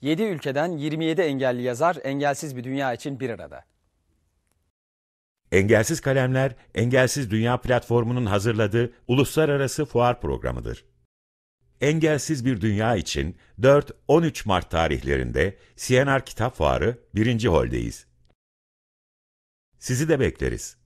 7 ülkeden 27 engelli yazar engelsiz bir dünya için bir arada. Engelsiz Kalemler, Engelsiz Dünya platformunun hazırladığı uluslararası fuar programıdır. Engelsiz bir dünya için 4-13 Mart tarihlerinde CNR Kitap Fuarı 1. Hol'deyiz. Sizi de bekleriz.